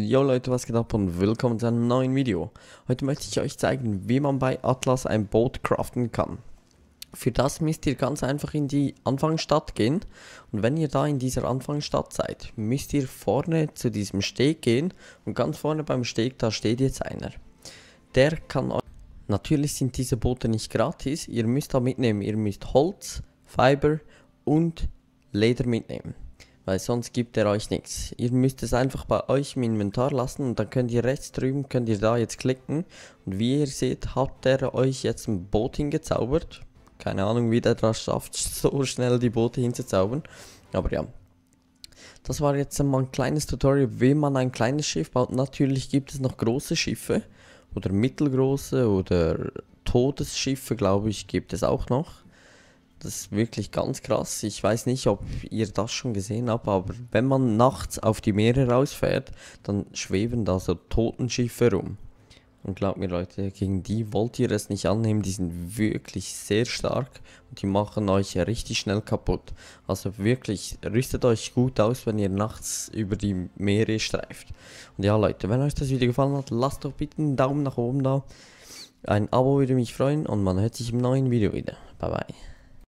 Yo Leute, was geht ab und willkommen zu einem neuen Video. Heute möchte ich euch zeigen, wie man bei Atlas ein Boot craften kann. Für das müsst ihr ganz einfach in die Anfangsstadt gehen und wenn ihr da in dieser Anfangsstadt seid, müsst ihr vorne zu diesem Steg gehen und ganz vorne beim Steg, da steht jetzt einer. Der kann euch... Natürlich sind diese Boote nicht gratis, ihr müsst da mitnehmen, ihr müsst Holz, Fiber und Leder mitnehmen weil sonst gibt er euch nichts. Ihr müsst es einfach bei euch im Inventar lassen und dann könnt ihr rechts drüben, könnt ihr da jetzt klicken. Und wie ihr seht, hat er euch jetzt ein Boot hingezaubert. Keine Ahnung, wie der das schafft, so schnell die Boote hinzuzaubern. Aber ja, das war jetzt einmal ein kleines Tutorial, wie man ein kleines Schiff baut. Natürlich gibt es noch große Schiffe oder mittelgroße oder Todesschiffe, glaube ich, gibt es auch noch. Das ist wirklich ganz krass. Ich weiß nicht, ob ihr das schon gesehen habt, aber wenn man nachts auf die Meere rausfährt, dann schweben da so Totenschiffe rum. Und glaubt mir Leute, gegen die wollt ihr es nicht annehmen, die sind wirklich sehr stark und die machen euch richtig schnell kaputt. Also wirklich, rüstet euch gut aus, wenn ihr nachts über die Meere streift. Und ja Leute, wenn euch das Video gefallen hat, lasst doch bitte einen Daumen nach oben da. Ein Abo würde mich freuen und man hört sich im neuen Video wieder. Bye bye.